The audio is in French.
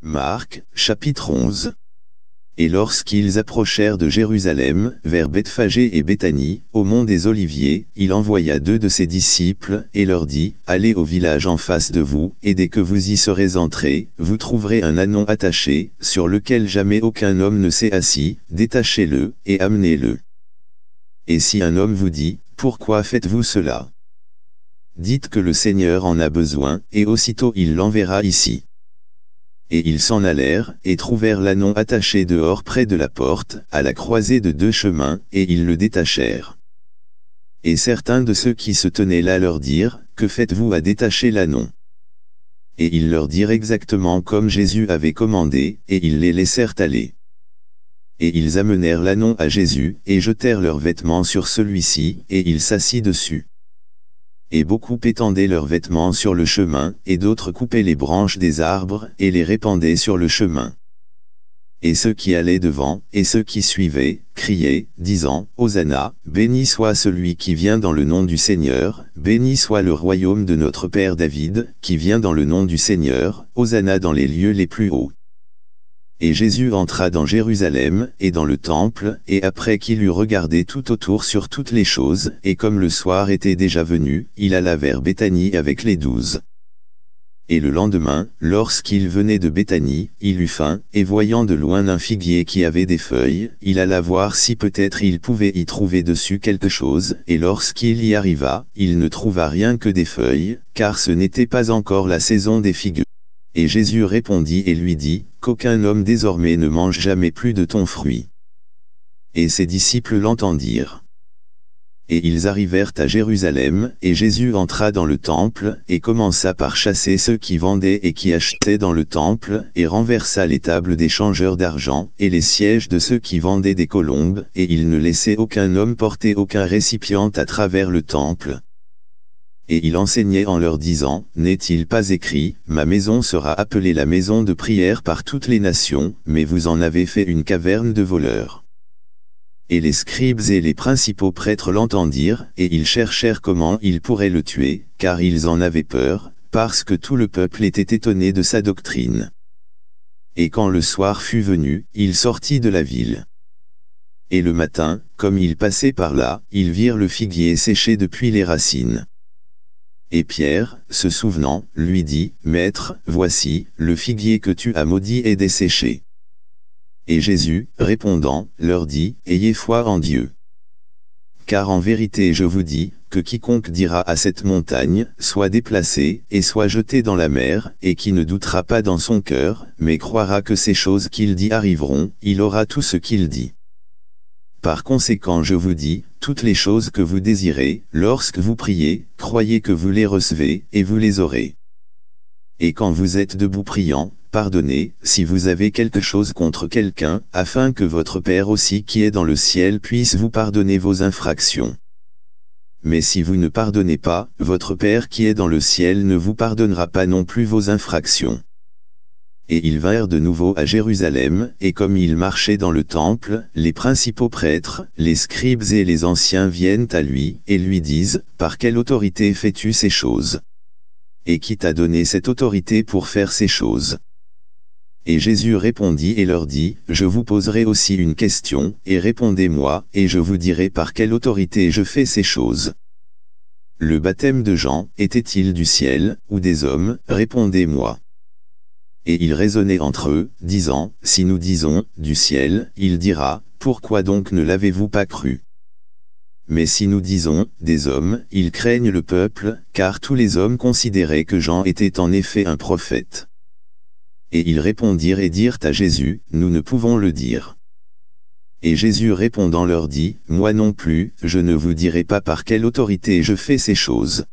Marc, chapitre 11 Et lorsqu'ils approchèrent de Jérusalem, vers Bethphagée et Béthanie, au mont des Oliviers, il envoya deux de ses disciples, et leur dit, « Allez au village en face de vous, et dès que vous y serez entrés, vous trouverez un anon attaché, sur lequel jamais aucun homme ne s'est assis, détachez-le, et amenez-le. Et si un homme vous dit, « Pourquoi faites-vous cela ?» Dites que le Seigneur en a besoin, et aussitôt il l'enverra ici. » et ils s'en allèrent, et trouvèrent l'annon attaché dehors près de la porte, à la croisée de deux chemins, et ils le détachèrent. Et certains de ceux qui se tenaient là leur dirent, Que faites-vous à détacher l'annon Et ils leur dirent exactement comme Jésus avait commandé, et ils les laissèrent aller. Et ils amenèrent l'anon à Jésus, et jetèrent leurs vêtements sur celui-ci, et il s'assit dessus et beaucoup étendaient leurs vêtements sur le chemin, et d'autres coupaient les branches des arbres et les répandaient sur le chemin. Et ceux qui allaient devant, et ceux qui suivaient, criaient, disant, Hosanna, béni soit celui qui vient dans le nom du Seigneur, béni soit le royaume de notre Père David, qui vient dans le nom du Seigneur, Hosanna dans les lieux les plus hauts. Et Jésus entra dans Jérusalem, et dans le temple, et après qu'il eut regardé tout autour sur toutes les choses, et comme le soir était déjà venu, il alla vers Béthanie avec les douze. Et le lendemain, lorsqu'il venait de Béthanie, il eut faim, et voyant de loin un figuier qui avait des feuilles, il alla voir si peut-être il pouvait y trouver dessus quelque chose, et lorsqu'il y arriva, il ne trouva rien que des feuilles, car ce n'était pas encore la saison des figues. Et Jésus répondit et lui dit, Qu'aucun homme désormais ne mange jamais plus de ton fruit. Et ses disciples l'entendirent. Et ils arrivèrent à Jérusalem, et Jésus entra dans le temple, et commença par chasser ceux qui vendaient et qui achetaient dans le temple, et renversa les tables des changeurs d'argent, et les sièges de ceux qui vendaient des colombes, et il ne laissait aucun homme porter aucun récipient à travers le temple et il enseignait en leur disant, N'est-il pas écrit, ma maison sera appelée la maison de prière par toutes les nations, mais vous en avez fait une caverne de voleurs. Et les scribes et les principaux prêtres l'entendirent, et ils cherchèrent comment ils pourraient le tuer, car ils en avaient peur, parce que tout le peuple était étonné de sa doctrine. Et quand le soir fut venu, il sortit de la ville. Et le matin, comme il passait par là, ils virent le figuier séché depuis les racines. Et Pierre, se souvenant, lui dit, Maître, voici, le figuier que tu as maudit est desséché. Et Jésus, répondant, leur dit, Ayez foi en Dieu. Car en vérité je vous dis, que quiconque dira à cette montagne, soit déplacé, et soit jeté dans la mer, et qui ne doutera pas dans son cœur, mais croira que ces choses qu'il dit arriveront, il aura tout ce qu'il dit. Par conséquent je vous dis, toutes les choses que vous désirez, lorsque vous priez, croyez que vous les recevez, et vous les aurez. Et quand vous êtes debout priant, pardonnez, si vous avez quelque chose contre quelqu'un, afin que votre Père aussi qui est dans le ciel puisse vous pardonner vos infractions. Mais si vous ne pardonnez pas, votre Père qui est dans le ciel ne vous pardonnera pas non plus vos infractions et ils vinrent de nouveau à Jérusalem, et comme ils marchaient dans le temple, les principaux prêtres, les scribes et les anciens viennent à lui, et lui disent, Par quelle autorité fais-tu ces choses Et qui t'a donné cette autorité pour faire ces choses Et Jésus répondit et leur dit, Je vous poserai aussi une question, et répondez-moi, et je vous dirai par quelle autorité je fais ces choses. Le baptême de Jean, était-il du ciel, ou des hommes Répondez-moi et ils raisonnaient entre eux, disant, Si nous disons, du ciel, il dira, Pourquoi donc ne l'avez-vous pas cru mais si nous disons, des hommes, ils craignent le peuple, car tous les hommes considéraient que Jean était en effet un prophète. Et ils répondirent et dirent à Jésus, nous ne pouvons le dire. Et Jésus répondant leur dit, moi non plus, je ne vous dirai pas par quelle autorité je fais ces choses.